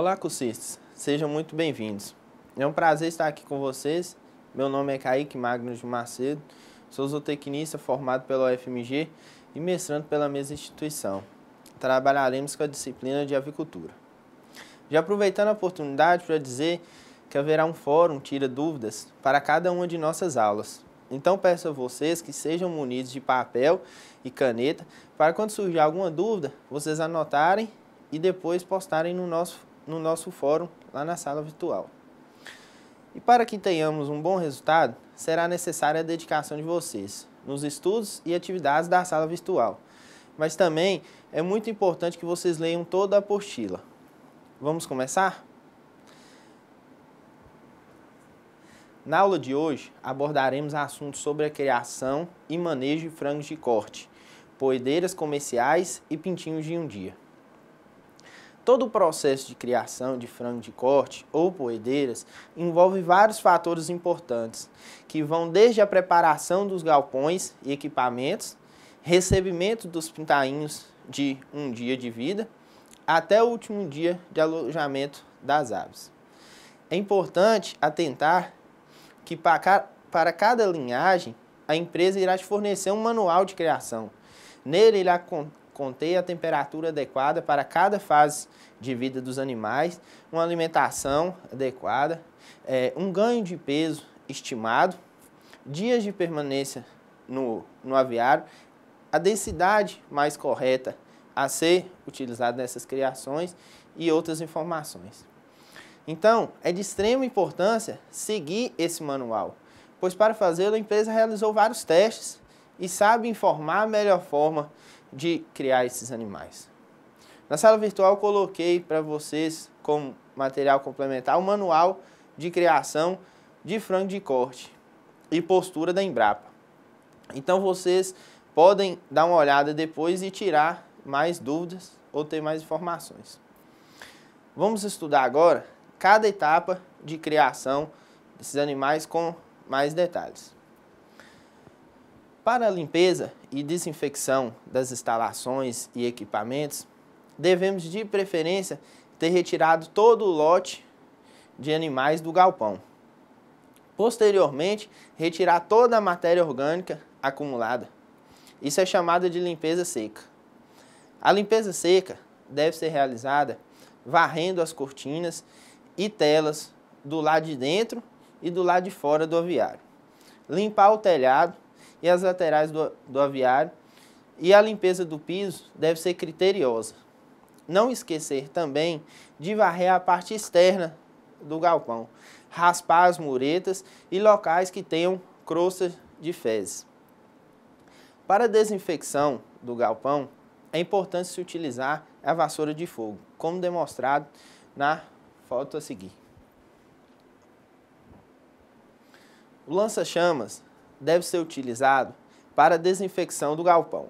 Olá, cursistas. Sejam muito bem-vindos. É um prazer estar aqui com vocês. Meu nome é Kaique Magnus de Macedo, sou zootecnista formado pela UFMG e mestrando pela mesma instituição. Trabalharemos com a disciplina de avicultura. Já aproveitando a oportunidade para dizer que haverá um fórum Tira Dúvidas para cada uma de nossas aulas. Então peço a vocês que sejam munidos de papel e caneta para quando surgir alguma dúvida, vocês anotarem e depois postarem no nosso no nosso fórum, lá na sala virtual. E para que tenhamos um bom resultado, será necessária a dedicação de vocês nos estudos e atividades da sala virtual. Mas também é muito importante que vocês leiam toda a apostila. Vamos começar? Na aula de hoje, abordaremos assuntos sobre a criação e manejo de frangos de corte, poedeiras comerciais e pintinhos de um dia. Todo o processo de criação de frango de corte ou poedeiras envolve vários fatores importantes, que vão desde a preparação dos galpões e equipamentos, recebimento dos pintainhos de um dia de vida, até o último dia de alojamento das aves. É importante atentar que para cada linhagem a empresa irá te fornecer um manual de criação. Nele irá conter a temperatura adequada para cada fase de vida dos animais, uma alimentação adequada, é, um ganho de peso estimado, dias de permanência no, no aviário, a densidade mais correta a ser utilizada nessas criações e outras informações. Então, é de extrema importância seguir esse manual, pois para fazê-lo a empresa realizou vários testes e sabe informar a melhor forma de criar esses animais. Na sala virtual coloquei para vocês como material complementar o manual de criação de frango de corte e postura da Embrapa. Então vocês podem dar uma olhada depois e tirar mais dúvidas ou ter mais informações. Vamos estudar agora cada etapa de criação desses animais com mais detalhes. Para a limpeza, e desinfecção das instalações e equipamentos, devemos de preferência ter retirado todo o lote de animais do galpão. Posteriormente, retirar toda a matéria orgânica acumulada. Isso é chamado de limpeza seca. A limpeza seca deve ser realizada varrendo as cortinas e telas do lado de dentro e do lado de fora do aviário. Limpar o telhado e as laterais do, do aviário, e a limpeza do piso deve ser criteriosa. Não esquecer também de varrer a parte externa do galpão, raspar as muretas e locais que tenham crosta de fezes. Para a desinfecção do galpão, é importante se utilizar a vassoura de fogo, como demonstrado na foto a seguir. O lança-chamas deve ser utilizado para a desinfecção do galpão.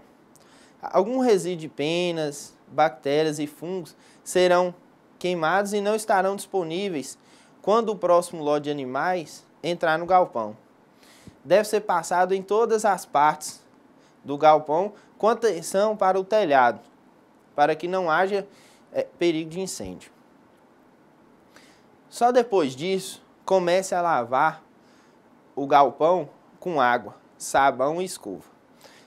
Algum resíduo de penas, bactérias e fungos serão queimados e não estarão disponíveis quando o próximo lote de animais entrar no galpão. Deve ser passado em todas as partes do galpão com atenção para o telhado, para que não haja é, perigo de incêndio. Só depois disso, comece a lavar o galpão com água, sabão e escova.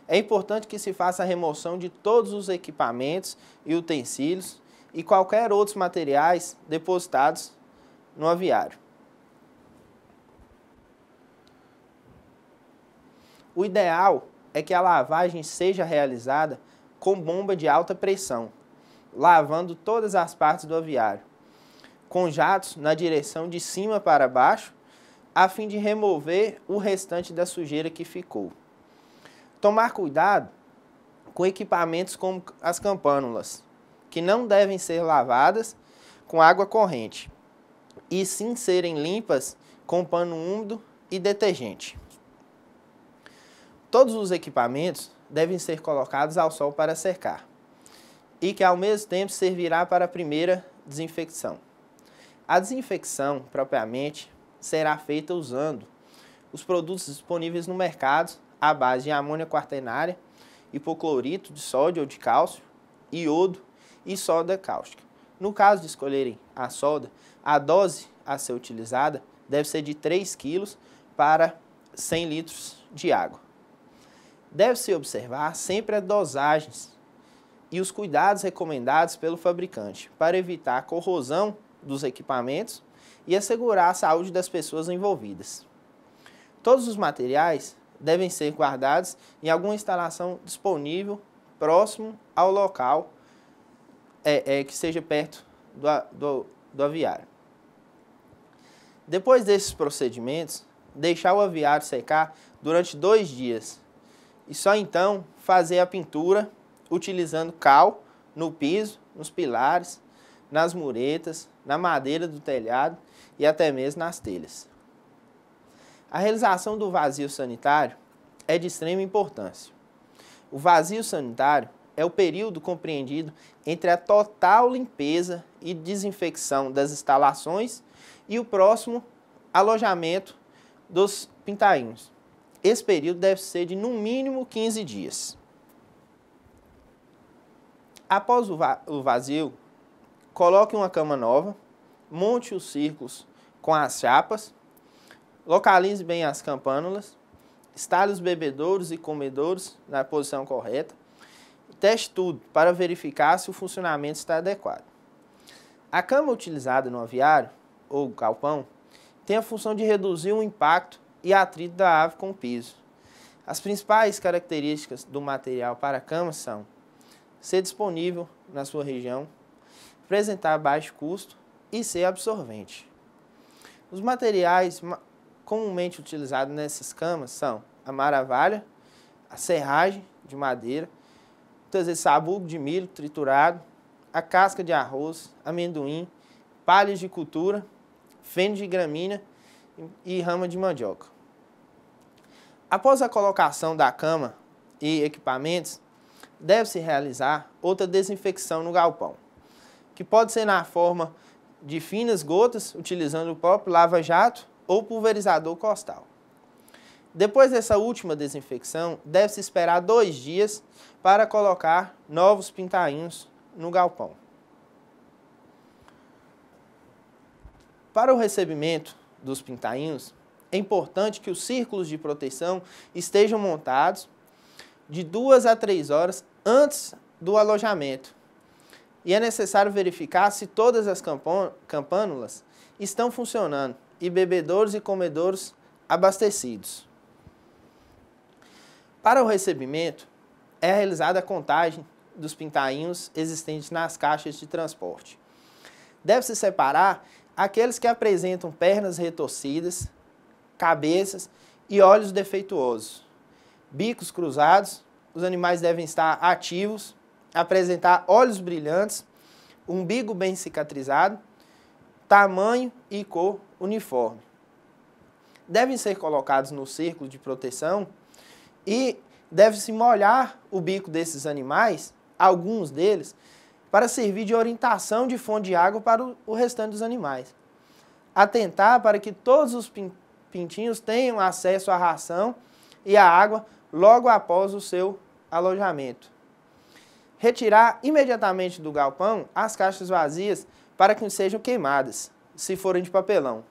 É importante que se faça a remoção de todos os equipamentos e utensílios e qualquer outros materiais depositados no aviário. O ideal é que a lavagem seja realizada com bomba de alta pressão, lavando todas as partes do aviário, com jatos na direção de cima para baixo a fim de remover o restante da sujeira que ficou. Tomar cuidado com equipamentos como as campânulas, que não devem ser lavadas com água corrente, e sim serem limpas com pano úmido e detergente. Todos os equipamentos devem ser colocados ao sol para secar, e que ao mesmo tempo servirá para a primeira desinfecção. A desinfecção, propriamente, será feita usando os produtos disponíveis no mercado à base de amônia quaternária, hipoclorito de sódio ou de cálcio, iodo e soda cáustica. No caso de escolherem a soda, a dose a ser utilizada deve ser de 3 kg para 100 litros de água. Deve-se observar sempre as dosagens e os cuidados recomendados pelo fabricante para evitar a corrosão dos equipamentos e assegurar a saúde das pessoas envolvidas. Todos os materiais devem ser guardados em alguma instalação disponível próximo ao local é, é, que seja perto do, do, do aviário. Depois desses procedimentos, deixar o aviário secar durante dois dias e só então fazer a pintura utilizando cal no piso, nos pilares, nas muretas, na madeira do telhado e até mesmo nas telhas. A realização do vazio sanitário é de extrema importância. O vazio sanitário é o período compreendido entre a total limpeza e desinfecção das instalações e o próximo alojamento dos pintainhos. Esse período deve ser de no mínimo 15 dias. Após o vazio, coloque uma cama nova monte os círculos com as chapas, localize bem as campânulas, instale os bebedouros e comedouros na posição correta, teste tudo para verificar se o funcionamento está adequado. A cama utilizada no aviário, ou galpão, tem a função de reduzir o impacto e atrito da ave com o piso. As principais características do material para a cama são ser disponível na sua região, apresentar baixo custo e ser absorvente. Os materiais comumente utilizados nessas camas são a maravalha, a serragem de madeira, muitas vezes sabugo de milho triturado, a casca de arroz, amendoim, palhas de cultura, feno de gramínea e rama de mandioca. Após a colocação da cama e equipamentos, deve-se realizar outra desinfecção no galpão, que pode ser na forma de finas gotas, utilizando o próprio lava-jato ou pulverizador costal. Depois dessa última desinfecção, deve-se esperar dois dias para colocar novos pintainhos no galpão. Para o recebimento dos pintainhos, é importante que os círculos de proteção estejam montados de duas a três horas antes do alojamento, e é necessário verificar se todas as campânulas estão funcionando e bebedouros e comedouros abastecidos. Para o recebimento, é realizada a contagem dos pintainhos existentes nas caixas de transporte. Deve-se separar aqueles que apresentam pernas retorcidas, cabeças e olhos defeituosos. Bicos cruzados, os animais devem estar ativos apresentar olhos brilhantes, umbigo bem cicatrizado, tamanho e cor uniforme. Devem ser colocados no círculo de proteção e deve-se molhar o bico desses animais, alguns deles, para servir de orientação de fonte de água para o restante dos animais. Atentar para que todos os pintinhos tenham acesso à ração e à água logo após o seu alojamento retirar imediatamente do galpão as caixas vazias para que não sejam queimadas, se forem de papelão.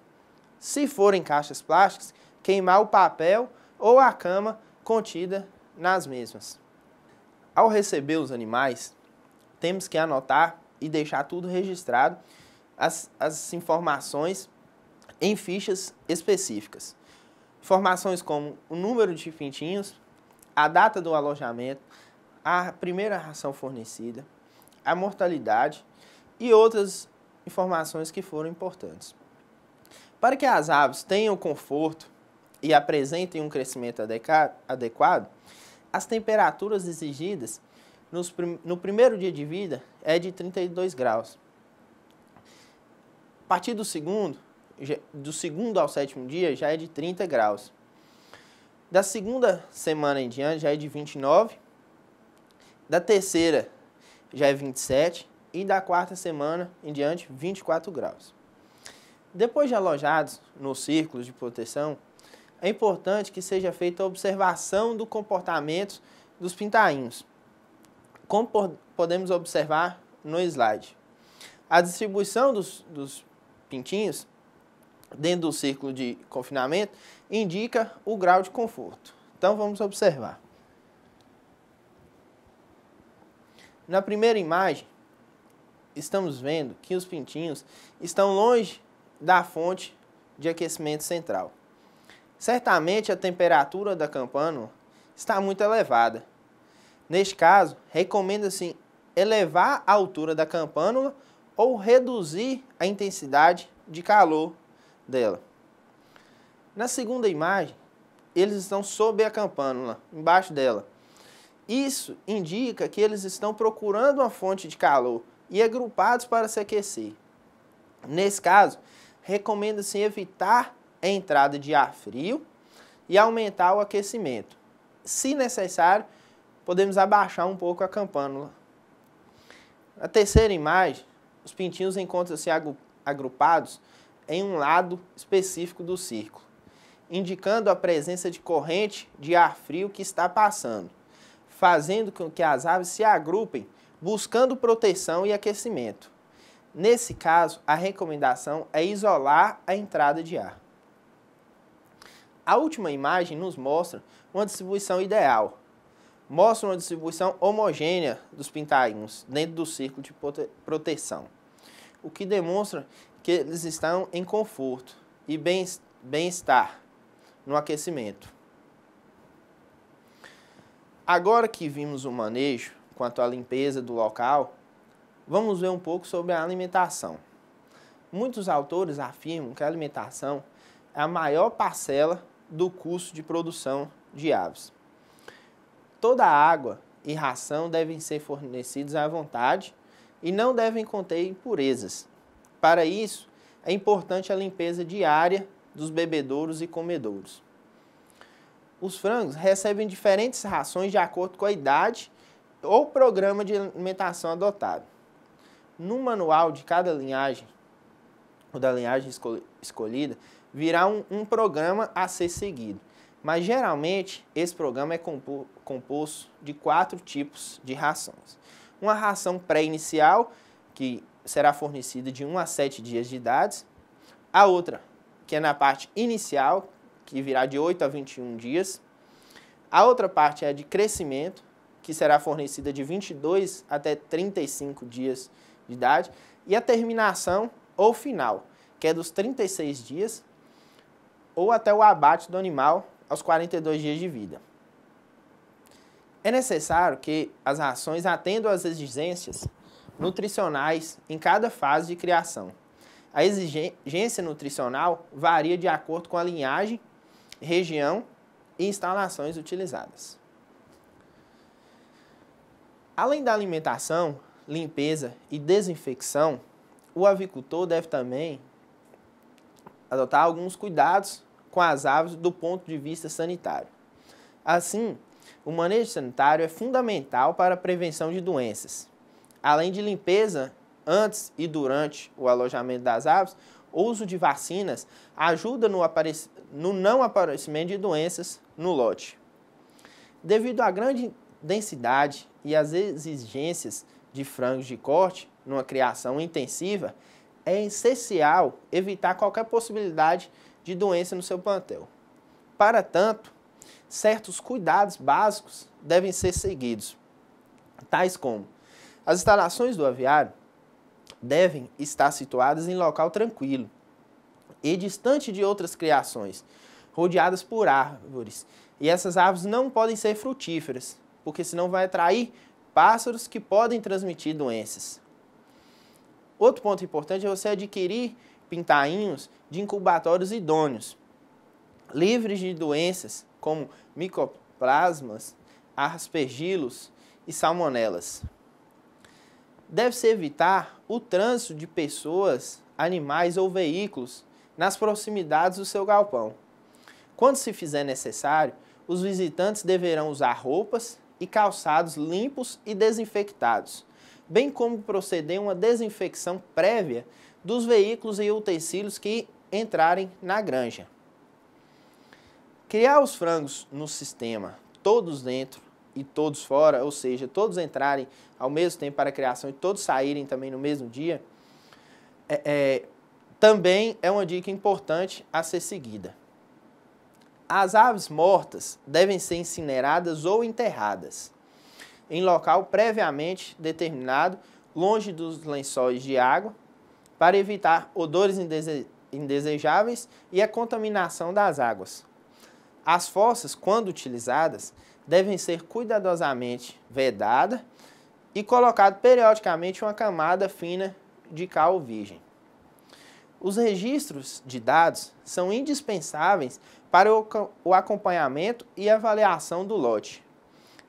Se forem caixas plásticas, queimar o papel ou a cama contida nas mesmas. Ao receber os animais, temos que anotar e deixar tudo registrado, as, as informações em fichas específicas. Informações como o número de pintinhos, a data do alojamento, a primeira ração fornecida, a mortalidade e outras informações que foram importantes. Para que as aves tenham conforto e apresentem um crescimento adequado, as temperaturas exigidas no primeiro dia de vida é de 32 graus. A partir do segundo, do segundo ao sétimo dia, já é de 30 graus. Da segunda semana em diante, já é de 29 da terceira já é 27 e da quarta semana em diante 24 graus. Depois de alojados nos círculos de proteção, é importante que seja feita a observação do comportamento dos pintainhos, como podemos observar no slide. A distribuição dos, dos pintinhos dentro do círculo de confinamento indica o grau de conforto. Então vamos observar. Na primeira imagem, estamos vendo que os pintinhos estão longe da fonte de aquecimento central. Certamente a temperatura da campânula está muito elevada. Neste caso, recomenda-se elevar a altura da campânula ou reduzir a intensidade de calor dela. Na segunda imagem, eles estão sob a campânula, embaixo dela. Isso indica que eles estão procurando uma fonte de calor e agrupados para se aquecer. Nesse caso, recomenda-se evitar a entrada de ar frio e aumentar o aquecimento. Se necessário, podemos abaixar um pouco a campânula. Na terceira imagem, os pintinhos encontram-se agrupados em um lado específico do círculo, indicando a presença de corrente de ar frio que está passando fazendo com que as aves se agrupem, buscando proteção e aquecimento. Nesse caso, a recomendação é isolar a entrada de ar. A última imagem nos mostra uma distribuição ideal. Mostra uma distribuição homogênea dos pintainhos dentro do círculo de proteção, o que demonstra que eles estão em conforto e bem-estar no aquecimento. Agora que vimos o manejo quanto à limpeza do local, vamos ver um pouco sobre a alimentação. Muitos autores afirmam que a alimentação é a maior parcela do custo de produção de aves. Toda a água e ração devem ser fornecidos à vontade e não devem conter impurezas. Para isso, é importante a limpeza diária dos bebedouros e comedouros os frangos recebem diferentes rações de acordo com a idade ou programa de alimentação adotado. No manual de cada linhagem, ou da linhagem escolhida, virá um, um programa a ser seguido. Mas geralmente esse programa é compo composto de quatro tipos de rações. Uma ração pré-inicial, que será fornecida de 1 a 7 dias de idade. A outra, que é na parte inicial, que virá de 8 a 21 dias. A outra parte é a de crescimento, que será fornecida de 22 até 35 dias de idade. E a terminação ou final, que é dos 36 dias ou até o abate do animal aos 42 dias de vida. É necessário que as rações atendam às exigências nutricionais em cada fase de criação. A exigência nutricional varia de acordo com a linhagem região e instalações utilizadas. Além da alimentação, limpeza e desinfecção, o avicultor deve também adotar alguns cuidados com as aves do ponto de vista sanitário. Assim, o manejo sanitário é fundamental para a prevenção de doenças. Além de limpeza antes e durante o alojamento das aves, o uso de vacinas ajuda no, no não aparecimento de doenças no lote. Devido à grande densidade e às exigências de frangos de corte numa criação intensiva, é essencial evitar qualquer possibilidade de doença no seu plantel. Para tanto, certos cuidados básicos devem ser seguidos, tais como as instalações do aviário devem estar situadas em local tranquilo, e distante de outras criações, rodeadas por árvores. E essas árvores não podem ser frutíferas, porque senão vai atrair pássaros que podem transmitir doenças. Outro ponto importante é você adquirir pintainhos de incubatórios idôneos, livres de doenças como micoplasmas, aspergilos e salmonelas. Deve-se evitar o trânsito de pessoas, animais ou veículos nas proximidades do seu galpão. Quando se fizer necessário, os visitantes deverão usar roupas e calçados limpos e desinfectados, bem como proceder uma desinfecção prévia dos veículos e utensílios que entrarem na granja. Criar os frangos no sistema, todos dentro e todos fora, ou seja, todos entrarem ao mesmo tempo para a criação e todos saírem também no mesmo dia, é, é também é uma dica importante a ser seguida. As aves mortas devem ser incineradas ou enterradas em local previamente determinado, longe dos lençóis de água, para evitar odores indese indesejáveis e a contaminação das águas. As fossas, quando utilizadas, devem ser cuidadosamente vedadas e colocado periodicamente uma camada fina de cal virgem. Os registros de dados são indispensáveis para o acompanhamento e avaliação do lote.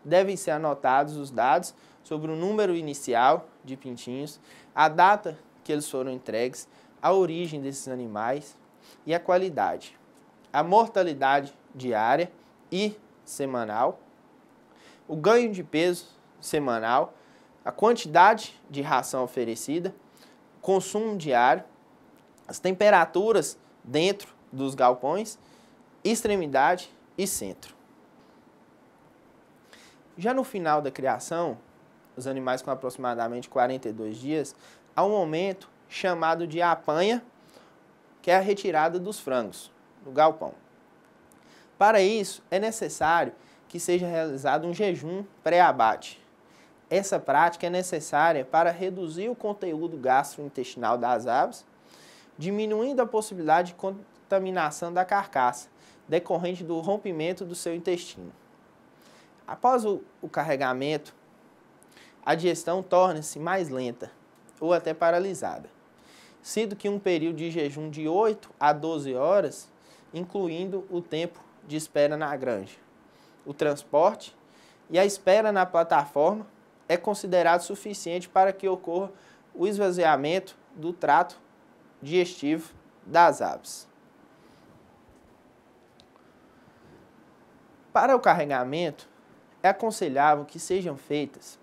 Devem ser anotados os dados sobre o número inicial de pintinhos, a data que eles foram entregues, a origem desses animais e a qualidade, a mortalidade diária e semanal, o ganho de peso semanal, a quantidade de ração oferecida, consumo diário as temperaturas dentro dos galpões, extremidade e centro. Já no final da criação, os animais com aproximadamente 42 dias, há um momento chamado de apanha, que é a retirada dos frangos do galpão. Para isso, é necessário que seja realizado um jejum pré-abate. Essa prática é necessária para reduzir o conteúdo gastrointestinal das aves diminuindo a possibilidade de contaminação da carcaça, decorrente do rompimento do seu intestino. Após o, o carregamento, a digestão torna-se mais lenta ou até paralisada, sendo que um período de jejum de 8 a 12 horas, incluindo o tempo de espera na granja, o transporte e a espera na plataforma, é considerado suficiente para que ocorra o esvaziamento do trato digestivo das aves. Para o carregamento, é aconselhável que sejam feitas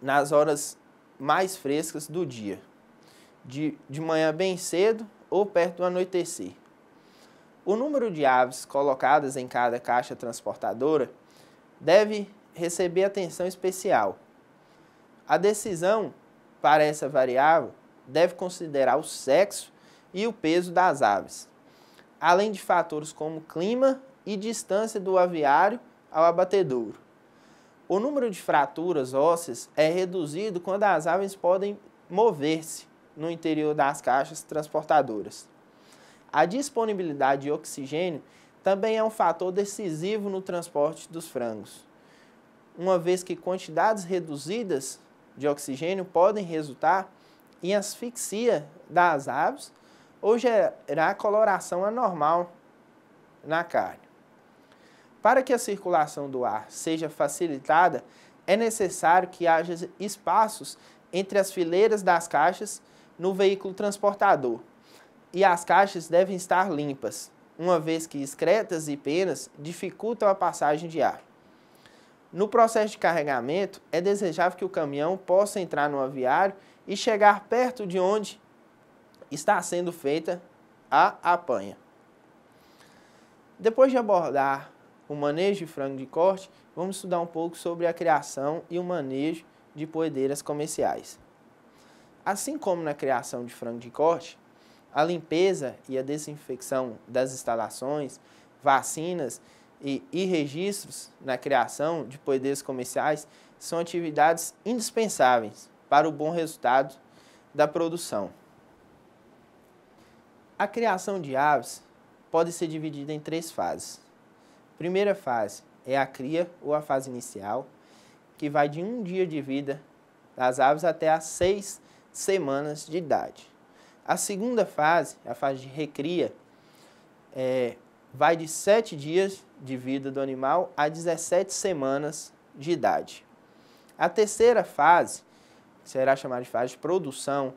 nas horas mais frescas do dia, de, de manhã bem cedo ou perto do anoitecer. O número de aves colocadas em cada caixa transportadora deve receber atenção especial. A decisão para essa variável deve considerar o sexo e o peso das aves, além de fatores como clima e distância do aviário ao abatedouro. O número de fraturas ósseas é reduzido quando as aves podem mover-se no interior das caixas transportadoras. A disponibilidade de oxigênio também é um fator decisivo no transporte dos frangos, uma vez que quantidades reduzidas de oxigênio podem resultar em asfixia das aves ou gerar coloração anormal na carne. Para que a circulação do ar seja facilitada, é necessário que haja espaços entre as fileiras das caixas no veículo transportador. E as caixas devem estar limpas, uma vez que excretas e penas dificultam a passagem de ar. No processo de carregamento, é desejável que o caminhão possa entrar no aviário e chegar perto de onde está sendo feita a apanha. Depois de abordar o manejo de frango de corte, vamos estudar um pouco sobre a criação e o manejo de poedeiras comerciais. Assim como na criação de frango de corte, a limpeza e a desinfecção das instalações, vacinas e, e registros na criação de poedeiras comerciais são atividades indispensáveis para o bom resultado da produção. A criação de aves pode ser dividida em três fases. Primeira fase é a cria ou a fase inicial, que vai de um dia de vida das aves até as seis semanas de idade. A segunda fase, a fase de recria, é, vai de sete dias de vida do animal a 17 semanas de idade. A terceira fase será chamada de fase de produção,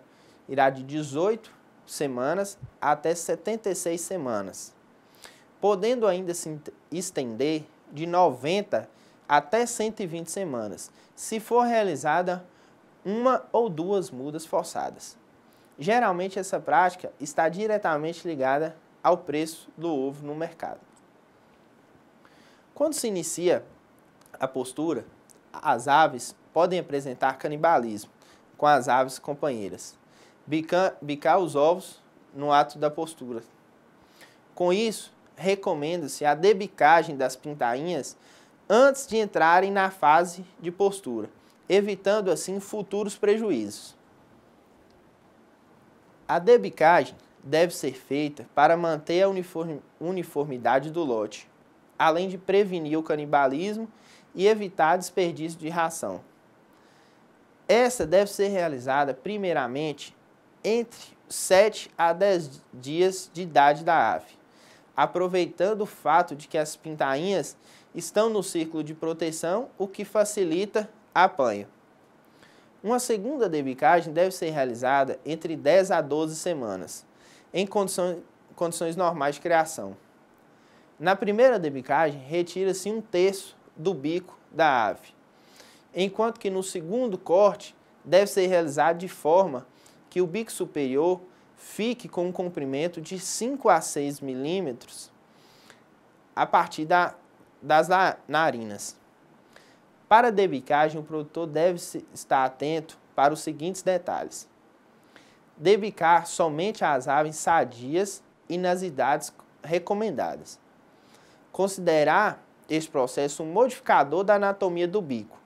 irá de 18 semanas até 76 semanas, podendo ainda se estender de 90 até 120 semanas, se for realizada uma ou duas mudas forçadas. Geralmente essa prática está diretamente ligada ao preço do ovo no mercado. Quando se inicia a postura, as aves podem apresentar canibalismo, com as aves companheiras. Bicar, bicar os ovos no ato da postura. Com isso, recomenda-se a debicagem das pintainhas antes de entrarem na fase de postura, evitando assim futuros prejuízos. A debicagem deve ser feita para manter a uniformidade do lote, além de prevenir o canibalismo e evitar desperdício de ração. Essa deve ser realizada primeiramente entre 7 a 10 dias de idade da ave, aproveitando o fato de que as pintainhas estão no círculo de proteção, o que facilita a apanha. Uma segunda debicagem deve ser realizada entre 10 a 12 semanas, em condições, condições normais de criação. Na primeira debicagem, retira-se um terço do bico da ave enquanto que no segundo corte deve ser realizado de forma que o bico superior fique com um comprimento de 5 a 6 milímetros a partir da, das narinas. Para a debicagem, o produtor deve estar atento para os seguintes detalhes. Debicar somente as aves sadias e nas idades recomendadas. Considerar este processo um modificador da anatomia do bico,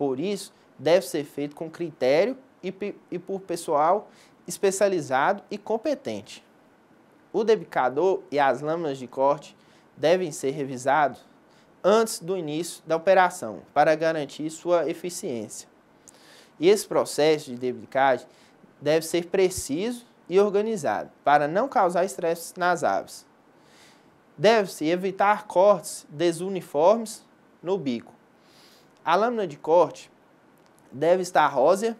por isso, deve ser feito com critério e, e por pessoal especializado e competente. O debicador e as lâminas de corte devem ser revisados antes do início da operação, para garantir sua eficiência. E esse processo de debicagem deve ser preciso e organizado, para não causar estresse nas aves. Deve-se evitar cortes desuniformes no bico, a lâmina de corte deve estar rósea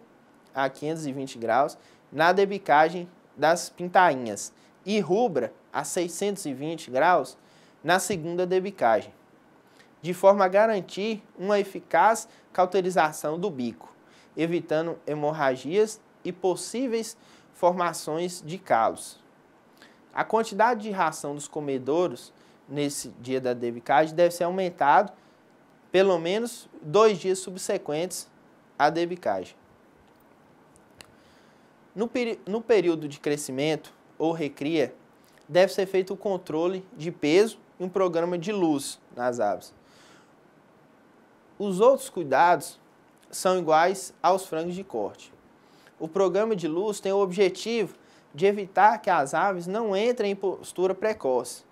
a 520 graus na debicagem das pintainhas e rubra a 620 graus na segunda debicagem, de forma a garantir uma eficaz cauterização do bico, evitando hemorragias e possíveis formações de calos. A quantidade de ração dos comedouros nesse dia da debicagem deve ser aumentado pelo menos dois dias subsequentes à debicagem. No, no período de crescimento ou recria, deve ser feito o controle de peso e um programa de luz nas aves. Os outros cuidados são iguais aos frangos de corte. O programa de luz tem o objetivo de evitar que as aves não entrem em postura precoce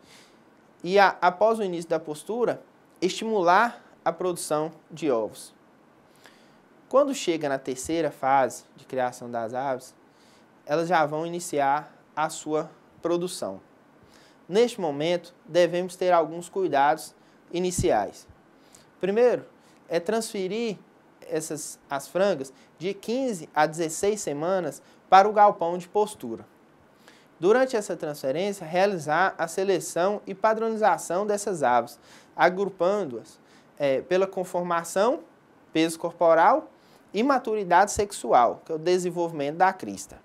e, a, após o início da postura, estimular a produção de ovos. Quando chega na terceira fase de criação das aves, elas já vão iniciar a sua produção. Neste momento, devemos ter alguns cuidados iniciais. Primeiro, é transferir essas as frangas de 15 a 16 semanas para o galpão de postura. Durante essa transferência, realizar a seleção e padronização dessas aves, agrupando-as é, pela conformação, peso corporal e maturidade sexual, que é o desenvolvimento da crista.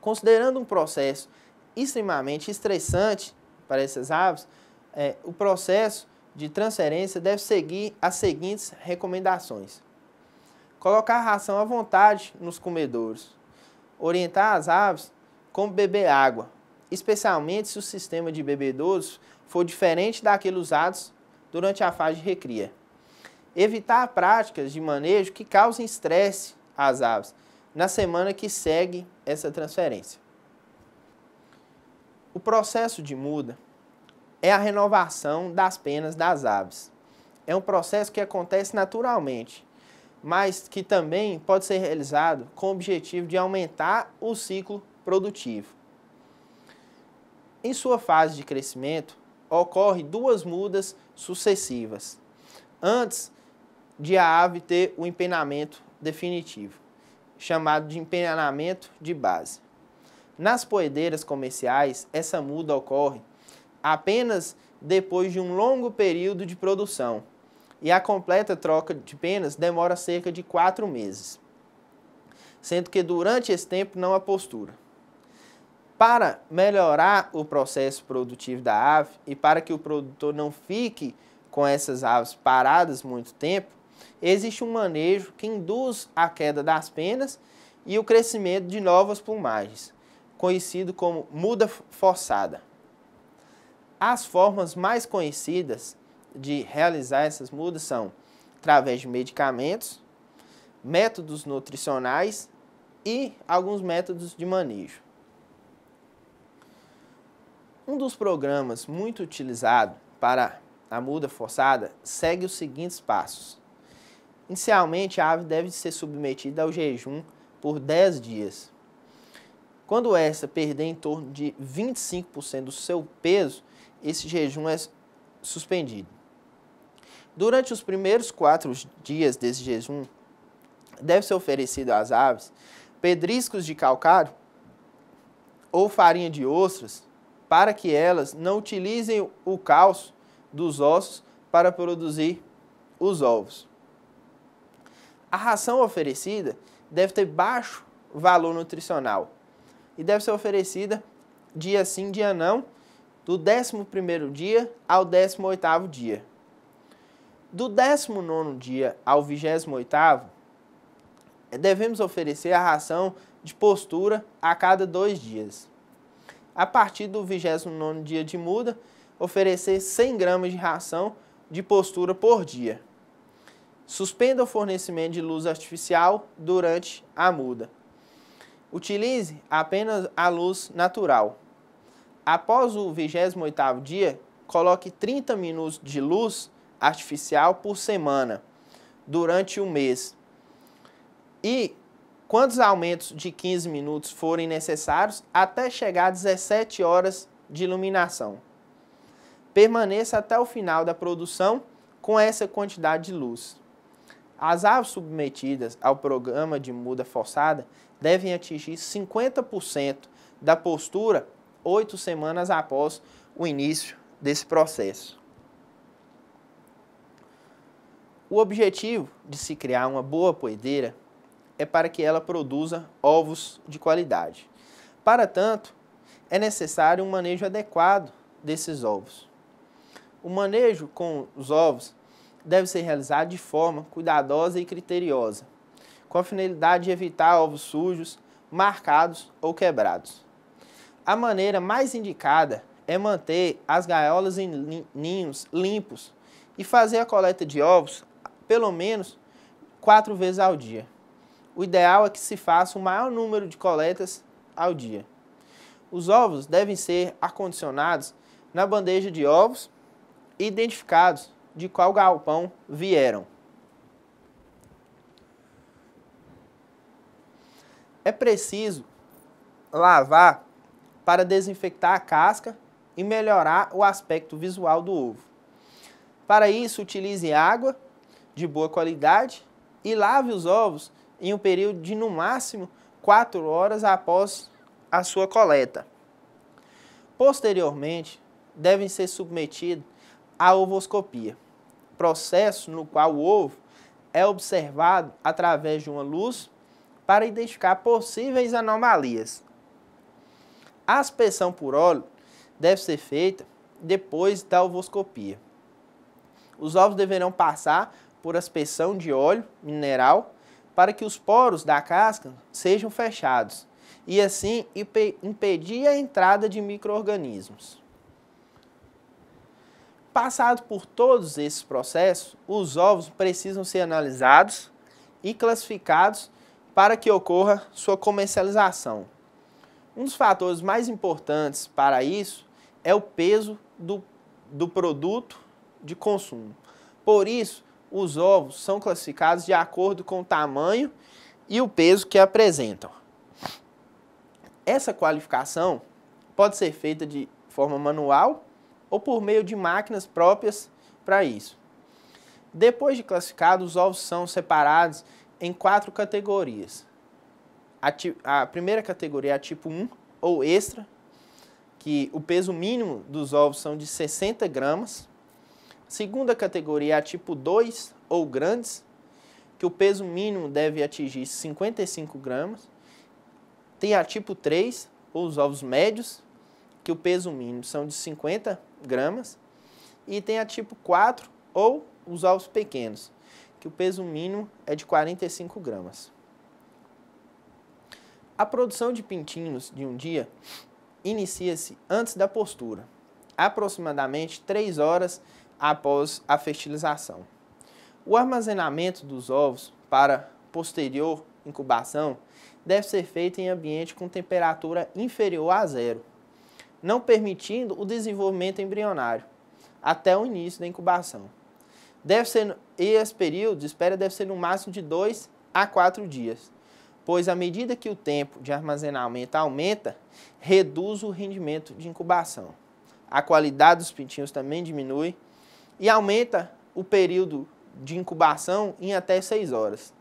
Considerando um processo extremamente estressante para essas aves, é, o processo de transferência deve seguir as seguintes recomendações. Colocar a ração à vontade nos comedouros. Orientar as aves como beber água, especialmente se o sistema de bebedouros for diferente daquele usados durante a fase de recria. Evitar práticas de manejo que causem estresse às aves na semana que segue essa transferência. O processo de muda é a renovação das penas das aves. É um processo que acontece naturalmente, mas que também pode ser realizado com o objetivo de aumentar o ciclo produtivo. Em sua fase de crescimento, ocorre duas mudas sucessivas, antes de a ave ter o empenamento definitivo, chamado de empenamento de base. Nas poedeiras comerciais, essa muda ocorre apenas depois de um longo período de produção, e a completa troca de penas demora cerca de quatro meses, sendo que durante esse tempo não há postura para melhorar o processo produtivo da ave e para que o produtor não fique com essas aves paradas muito tempo, existe um manejo que induz a queda das penas e o crescimento de novas plumagens, conhecido como muda forçada. As formas mais conhecidas de realizar essas mudas são através de medicamentos, métodos nutricionais e alguns métodos de manejo. Um dos programas muito utilizado para a muda forçada segue os seguintes passos. Inicialmente, a ave deve ser submetida ao jejum por 10 dias. Quando essa perder em torno de 25% do seu peso, esse jejum é suspendido. Durante os primeiros quatro dias desse jejum, deve ser oferecido às aves pedriscos de calcário ou farinha de ostras para que elas não utilizem o cálcio dos ossos para produzir os ovos. A ração oferecida deve ter baixo valor nutricional e deve ser oferecida dia sim, dia não, do 11º dia ao 18º dia. Do 19º dia ao 28º, devemos oferecer a ração de postura a cada dois dias a partir do 29 dia de muda, oferecer 100 gramas de ração de postura por dia. Suspenda o fornecimento de luz artificial durante a muda. Utilize apenas a luz natural. Após o 28º dia, coloque 30 minutos de luz artificial por semana durante um mês. E quantos aumentos de 15 minutos forem necessários até chegar a 17 horas de iluminação. Permaneça até o final da produção com essa quantidade de luz. As aves submetidas ao programa de muda forçada devem atingir 50% da postura oito semanas após o início desse processo. O objetivo de se criar uma boa poedeira é para que ela produza ovos de qualidade. Para tanto, é necessário um manejo adequado desses ovos. O manejo com os ovos deve ser realizado de forma cuidadosa e criteriosa, com a finalidade de evitar ovos sujos, marcados ou quebrados. A maneira mais indicada é manter as gaiolas e ninhos limpos e fazer a coleta de ovos pelo menos quatro vezes ao dia. O ideal é que se faça o maior número de coletas ao dia. Os ovos devem ser acondicionados na bandeja de ovos e identificados de qual galpão vieram. É preciso lavar para desinfectar a casca e melhorar o aspecto visual do ovo. Para isso, utilize água de boa qualidade e lave os ovos em um período de no máximo 4 horas após a sua coleta. Posteriormente, devem ser submetidos à ovoscopia, processo no qual o ovo é observado através de uma luz para identificar possíveis anomalias. A aspersão por óleo deve ser feita depois da ovoscopia. Os ovos deverão passar por aspersão de óleo mineral para que os poros da casca sejam fechados e assim impedir a entrada de micro-organismos. Passado por todos esses processos, os ovos precisam ser analisados e classificados para que ocorra sua comercialização. Um dos fatores mais importantes para isso é o peso do, do produto de consumo. Por isso, os ovos são classificados de acordo com o tamanho e o peso que apresentam. Essa qualificação pode ser feita de forma manual ou por meio de máquinas próprias para isso. Depois de classificados, os ovos são separados em quatro categorias. A, a primeira categoria é a tipo 1 ou extra, que o peso mínimo dos ovos são de 60 gramas. Segunda categoria é a tipo 2 ou grandes, que o peso mínimo deve atingir 55 gramas. Tem a tipo 3, ou os ovos médios, que o peso mínimo são de 50 gramas. E tem a tipo 4, ou os ovos pequenos, que o peso mínimo é de 45 gramas. A produção de pintinhos de um dia inicia-se antes da postura, aproximadamente 3 horas após a fertilização. O armazenamento dos ovos para posterior incubação deve ser feito em ambiente com temperatura inferior a zero, não permitindo o desenvolvimento embrionário até o início da incubação. Deve ser, e esse período de espera deve ser no máximo de 2 a 4 dias, pois à medida que o tempo de armazenamento aumenta, reduz o rendimento de incubação. A qualidade dos pintinhos também diminui e aumenta o período de incubação em até 6 horas.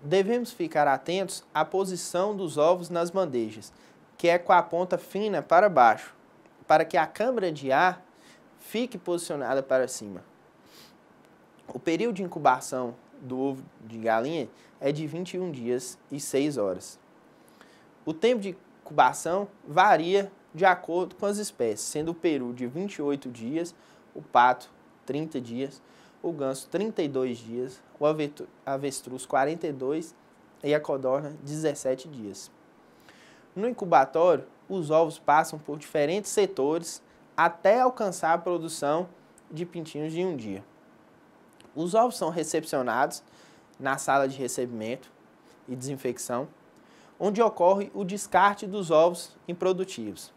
Devemos ficar atentos à posição dos ovos nas bandejas, que é com a ponta fina para baixo, para que a câmara de ar fique posicionada para cima. O período de incubação do ovo de galinha é de 21 dias e 6 horas. O tempo de incubação varia de acordo com as espécies, sendo o peru de 28 dias o pato 30 dias, o ganso 32 dias, o avestruz 42 e a codorna 17 dias. No incubatório, os ovos passam por diferentes setores até alcançar a produção de pintinhos de um dia. Os ovos são recepcionados na sala de recebimento e desinfecção, onde ocorre o descarte dos ovos improdutivos.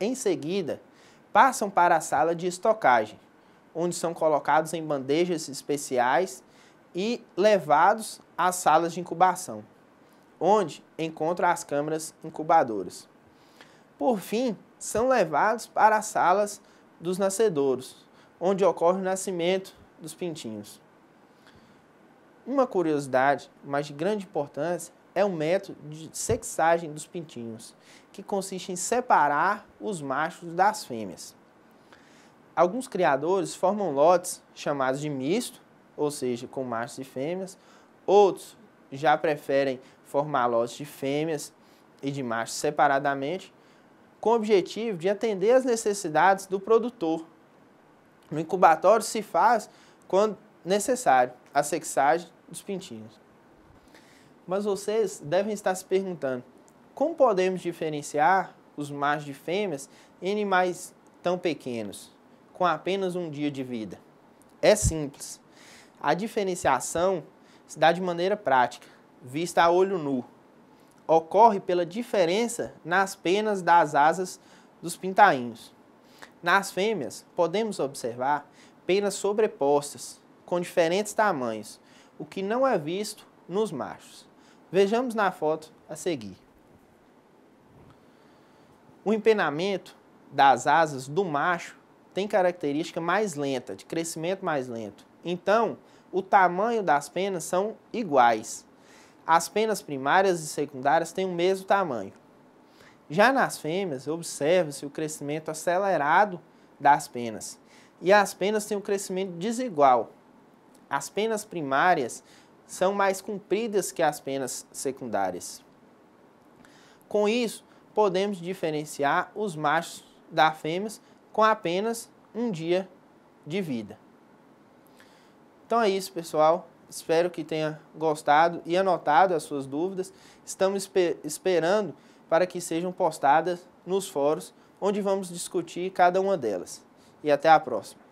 Em seguida, passam para a sala de estocagem, onde são colocados em bandejas especiais e levados às salas de incubação, onde encontram as câmaras incubadoras. Por fim, são levados para as salas dos nascedouros, onde ocorre o nascimento dos pintinhos. Uma curiosidade, mas de grande importância, é um método de sexagem dos pintinhos, que consiste em separar os machos das fêmeas. Alguns criadores formam lotes chamados de misto, ou seja, com machos e fêmeas. Outros já preferem formar lotes de fêmeas e de machos separadamente, com o objetivo de atender às necessidades do produtor. No incubatório se faz, quando necessário, a sexagem dos pintinhos. Mas vocês devem estar se perguntando: como podemos diferenciar os machos de fêmeas em animais tão pequenos, com apenas um dia de vida? É simples. A diferenciação se dá de maneira prática, vista a olho nu. Ocorre pela diferença nas penas das asas dos pintainhos. Nas fêmeas, podemos observar penas sobrepostas, com diferentes tamanhos, o que não é visto nos machos. Vejamos na foto a seguir. O empenamento das asas do macho tem característica mais lenta, de crescimento mais lento. Então, o tamanho das penas são iguais. As penas primárias e secundárias têm o mesmo tamanho. Já nas fêmeas, observa-se o crescimento acelerado das penas. E as penas têm um crescimento desigual. As penas primárias são mais compridas que as penas secundárias. Com isso, podemos diferenciar os machos da fêmeas com apenas um dia de vida. Então é isso, pessoal. Espero que tenha gostado e anotado as suas dúvidas. Estamos esper esperando para que sejam postadas nos fóruns, onde vamos discutir cada uma delas. E até a próxima.